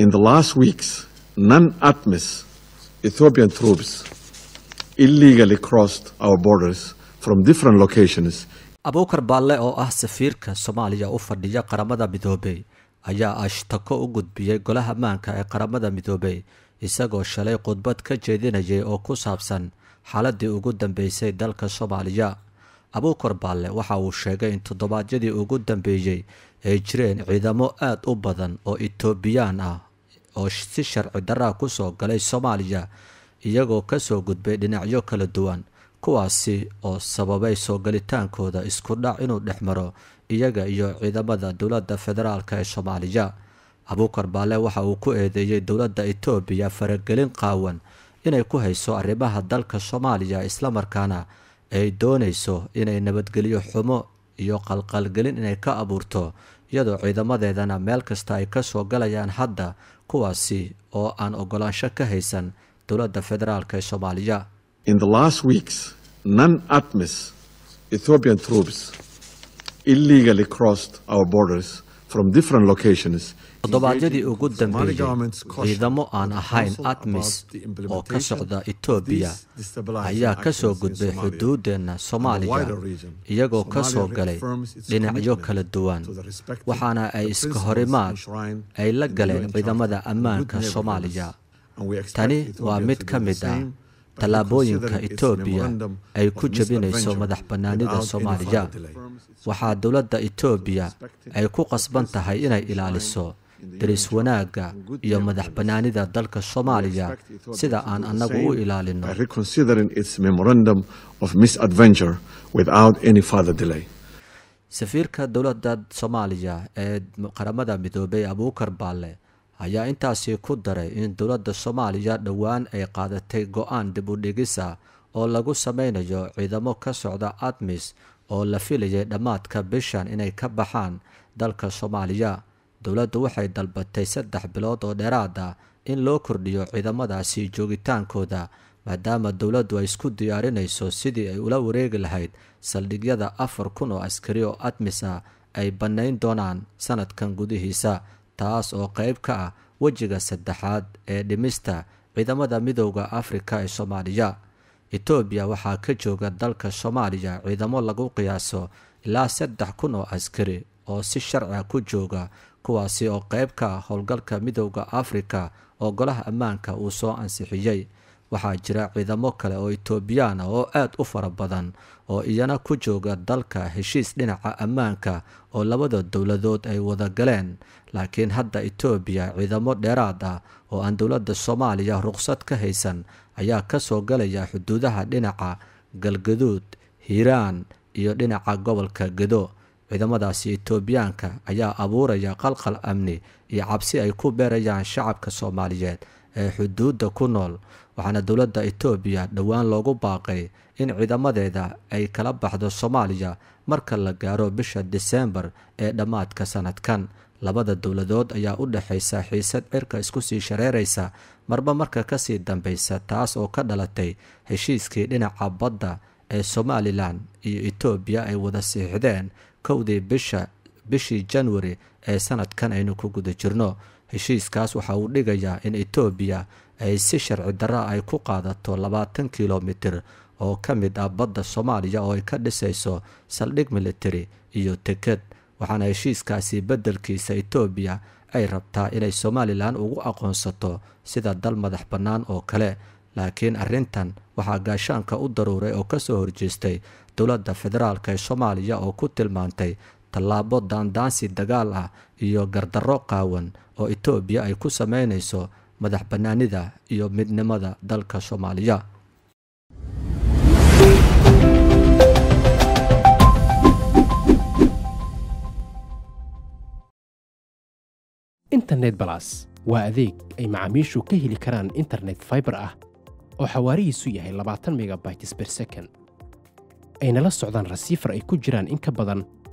In the last weeks, non-ATMIS Ethiopian troops illegally crossed our borders from different locations. abuukar baalle oo ah safiirka soomaaliya u fadhiya qaramada midoobey ayaa ashtako ah u gudbiyey golaha maanka ee qaramada midoobay isagoo shalay khudbad ka jeedinayay oo ku saabsan xaaladii ugu dambeysay dalka soomaaliya abuukar baalle waxa uu sheegay in toddobaadyadii ugu dambeeyey ay jireen ciidamo aad u badan oo itoobiyaan ah oo si sharci daraa kusoo galay soomaaliya iyagoo kasoo gudbay dhinacyo kala duwan kuwaasi oo sababay soo galitaankooda isku dhac inuu dhex maro iyaga iyo ciidamada dowladda federaalk ee soomaaliya abuukar baale waxa uu ku eedeeyey dowladda etoobiya faragelin qaawan inay ku hayso arrimaha dalka soomaaliya isla markaana ay doonayso inay nabadgeliyo xumo iyo qalqalgelin inay ka abuurto iyadoo ciidamadeedana meel kasta ay ka soo galayaan hadda kuwaasi oo aan ogolaansho ka haysan dowladda federaalk ee soomaaliya in the last weeks non atmis ethiopian troops illegally crossed our borders toddobaadyadii ugu dambeeyey ciidamo aan ahayn admis oo ka socda etoobiya ayaa ka soo gudbay xuduudeenna soomaaliya iyagoo ka soo galay dhinacyo kala duwan waxaana ay iska horimaad ay la galeen ciidamada ammaanka soomaaliya tani waa mid ka mid ah tallaabooyinka etoobiya ay ku jabinayso madax bannaanida soomaaliya waxaa dowladda etoobiya ay ku qasban tahay inay ilaaliso daris wanaagga iyo madax bannaanida dalka soomaaliya sida aan annagu u ilaalino safiirka dowladda soomaaliya ee qaramada midoobay abuukar baalle ayaa intaasi ku daray in dowladda soomaaliya dhowaan ay qaadatay go-aan dib dibudhigisa oo lagu samaynayo ciidamo ka socda admis oo la filayay dhammaadka bishan inay ka baxaan dalka soomaaliya dowladdu waxay dalbatay saddex bilood oo dheeraad ah in loo kordhiyo ciidamadaasi joogitaankooda maadaama dowladdu ay isku diyaarinayso sidii ay ula wareegi lahayd saldhigyada afar kun oo askari oo admis ah ay bannayn doonaan sanadkan gudihiisa taas oo qayb ka ah wejiga saddexaad ee dhimista ciidamada midooda afrika ee soomaaliya etoobiya waxaa ka jooga dalka soomaaliya ciidamo lagu qiyaaso ilaa saddex kun oo askari oo si sharciga ah ku jooga kuwaasi oo qayb ka ah howlgalka midooda afrika oo golaha ammaanka uu soo ansixiyey waxaa jira ciidamo kale oo etoobiyaan oo aada u fara badan oo iyana ku jooga dalka heshiis dhinaca ammaanka oo labada dowladood ay wada galeen laakiin hadda etoobiya ciidamo dheeraad ah oo aan dowladda soomaaliya ruqsad ka haysan ayaa ka soo galaya xuduudaha dhinaca galgaduud hiiraan iyo dhinaca gobolka gedo ciidamadaasi etoobiyaanka ayaa abuuraya qalqal amni iyo cabsi ay ku beerayaan shacabka soomaaliyeed ee xuduudda ku nool waxaana dowladda etoobiya dhowaan loogu baaqay in ciidamadeeda ay kala baxdo soomaaliya marka la gaaro bisha deseembar ee dhammaadka sanadkan labada dowladood ayaa u dhexaysa xiisad cirka isku sii shareeraysa marba marka ka sii dambaysa taas oo ka dhalatay heshiiskii dhinaca badda ee somalilan iyo etoobiya ay wada siixdeen kowdii bisha bishii janwari ee sanadkan aynu ku guda jirno heshiiskaas waxa uu dhigayaa in etoobiya ay si sharci darra ay ku qaadato labaatan kilomitir oo ka mid ah badda soomaaliya oo ay ka dhisayso saldhig militari iyo teked waxaana heshiiskaasi beddelkiisa etoobiya ay rabtaa inay somalilan ugu aqoonsato sida dal madax bannaan oo kale laakiin arrintan waxaa gaashaanka u daruuray oo ka soo horjeestay dowladda federaalk ee soomaaliya oo ku tilmaantay tallaabo daandaansi dagaal ah iyo gardaro qaawan oo etoobiya ay ku sameynayso madax bannaanida iyo midnimada dalka soomaaliya internet balas waa adeeg ay macaamiishu ka heli karaan internet fiber ah oo xawaarihiisu yahay labaatan megabytes per second ayna la socdaan rasiifar ay ku jiraan in ka badan